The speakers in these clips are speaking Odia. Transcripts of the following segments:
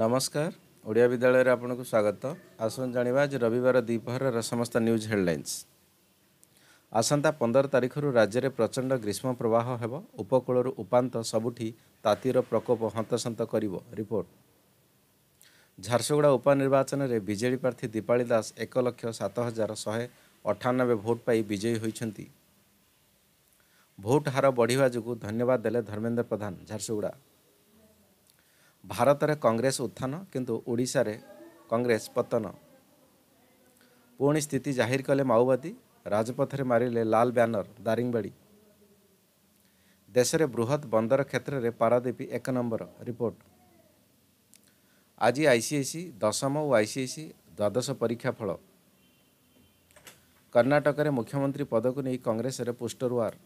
ନମସ୍କାର ଓଡ଼ିଆ ବିଦ୍ୟାଳୟରେ ଆପଣଙ୍କୁ ସ୍ୱାଗତ ଆସନ୍ତୁ ଜାଣିବା ଆଜି ରବିବାର ଦ୍ୱିପହରର ସମସ୍ତ ନ୍ୟୁଜ୍ ହେଡ଼ଲାଇନ୍ସ ଆସନ୍ତା ପନ୍ଦର ତାରିଖରୁ ରାଜ୍ୟରେ ପ୍ରଚଣ୍ଡ ଗ୍ରୀଷ୍ମ ପ୍ରବାହ ହେବ ଉପକୂଳରୁ ଉପାନ୍ତ ସବୁଠି ତାତିର ପ୍ରକୋପ ହନ୍ତସନ୍ତ କରିବ ରିପୋର୍ଟ ଝାରସୁଗୁଡ଼ା ଉପନିର୍ବାଚନରେ ବିଜେଡ଼ି ପ୍ରାର୍ଥୀ ଦୀପାଳୀ ଦାସ ଏକ ଲକ୍ଷ ସାତ ହଜାର ଶହେ ଅଠାନବେ ଭୋଟ୍ ପାଇ ବିଜୟୀ ହୋଇଛନ୍ତି ଭୋଟ୍ ହାର ବଢ଼ିବା ଯୋଗୁଁ ଧନ୍ୟବାଦ ଦେଲେ ଧର୍ମେନ୍ଦ୍ର ପ୍ରଧାନ ଝାରସୁଗୁଡ଼ା ଭାରତରେ କଂଗ୍ରେସ ଉତ୍ଥାନ କିନ୍ତୁ ଓଡ଼ିଶାରେ କଂଗ୍ରେସ ପତନ ପୁଣି ସ୍ଥିତି ଜାହିର କଲେ ମାଓବାଦୀ ରାଜପଥରେ ମାରିଲେ ଲାଲ ବ୍ୟାନର ଦାରିଙ୍ଗବାଡ଼ି ଦେଶରେ ବୃହତ ବନ୍ଦର କ୍ଷେତ୍ରରେ ପାରାଦୀପ ଏକ ନମ୍ବର ରିପୋର୍ଟ ଆଜି ଆଇସିଆଇସି ଦଶମ ଓ ଆଇସିଆଇସି ଦ୍ୱାଦଶ ପରୀକ୍ଷା ଫଳ କର୍ଣ୍ଣାଟକରେ ମୁଖ୍ୟମନ୍ତ୍ରୀ ପଦକୁ ନେଇ କଂଗ୍ରେସରେ ପୁଷ୍ଟର ୱାର୍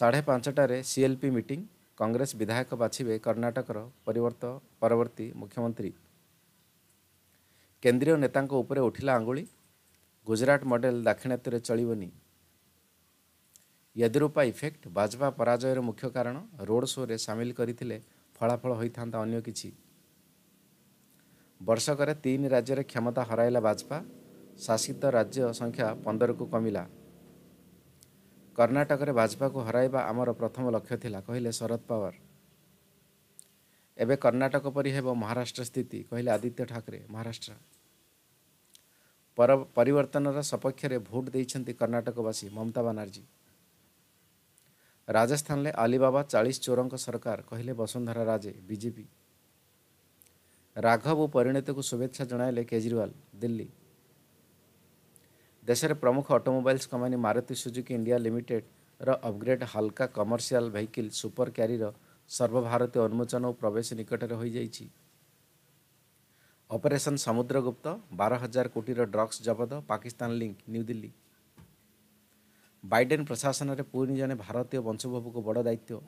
ସାଢ଼େ ପାଞ୍ଚଟାରେ ସିଏଲ୍ପି ମିଟିଂ କଂଗ୍ରେସ ବିଧାୟକ ବାଛିବେ କର୍ଣ୍ଣାଟକର ପରିବର୍ତ୍ତ ପରବର୍ତ୍ତୀ ମୁଖ୍ୟମନ୍ତ୍ରୀ କେନ୍ଦ୍ରୀୟ ନେତାଙ୍କ ଉପରେ ଉଠିଲା ଆଙ୍ଗୁଳି ଗୁଜରାଟ ମଡେଲ ଦାକ୍ଷିଣାତ୍ୟରେ ଚଳିବନି ୟେଦୁରପ୍ପା ଇଫେକ୍ଟ ବାଜପା ପରାଜୟର ମୁଖ୍ୟ କାରଣ ରୋଡ୍ ଶୋରେ ସାମିଲ କରିଥିଲେ ଫଳାଫଳ ହୋଇଥାନ୍ତା ଅନ୍ୟ କିଛି ବର୍ଷକରେ ତିନି ରାଜ୍ୟରେ କ୍ଷମତା ହରାଇଲା ବାଜପା ଶାସିତ ରାଜ୍ୟ ସଂଖ୍ୟା ପନ୍ଦରକୁ କମିଲା କର୍ଣ୍ଣାଟକରେ ବାଜପାକୁ ହରାଇବା ଆମର ପ୍ରଥମ ଲକ୍ଷ୍ୟ ଥିଲା କହିଲେ ଶରଦ ପାୱାର ଏବେ କର୍ଣ୍ଣାଟକ ପରି ହେବ ମହାରାଷ୍ଟ୍ର ସ୍ଥିତି କହିଲେ ଆଦିତ୍ୟ ଠାକରେ ମହାରାଷ୍ଟ୍ର ପରିବର୍ତ୍ତନର ସପକ୍ଷରେ ଭୋଟ ଦେଇଛନ୍ତି କର୍ଣ୍ଣାଟକବାସୀ ମମତା ବାନାର୍ଜୀ ରାଜସ୍ଥାନରେ ଆଲିବାବା ଚାଳିଶ ଚୋରଙ୍କ ସରକାର କହିଲେ ବସୁନ୍ଧରା ରାଜେ ବିଜେପି ରାଘବ ଓ ପରିଣତିକୁ ଶୁଭେଚ୍ଛା ଜଣାଇଲେ କେଜରିୱାଲ ଦିଲ୍ଲୀ ଦେଶରେ ପ୍ରମୁଖ automobiles company Maruti Suzuki India ଲିମିଟେଡ଼ର ଅପଗ୍ରେଡ୍ ହାଲକା କମର୍ସିଆଲ୍ ଭେହିକିଲ୍ ସୁପର କ୍ୟାରିର ସର୍ବଭାରତୀୟ ଉନ୍ମୋଚନ ଓ ପ୍ରବେଶ ନିକଟରେ ହୋଇଯାଇଛି ଅପରେସନ୍ ସମୁଦ୍ରଗୁପ୍ତ ବାର ହଜାର କୋଟିର ଡ୍ରଗ୍ସ ଜବତ ପାକିସ୍ତାନ ଲିଙ୍କ୍ ନ୍ୟୁଦିଲ୍ଲୀ ବାଇଡେନ୍ ପ୍ରଶାସନରେ ପୁଣି ଜଣେ ଭାରତୀୟ ବଂଶୋଭବକୁ ବଡ଼ ଦାୟିତ୍ୱ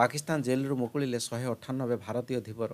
ପାକିସ୍ତାନ ଜେଲ୍ରୁ ମୁକୁଳିଲେ ଶହେ ଅଠାନବେ ଭାରତୀୟ ଧୀବର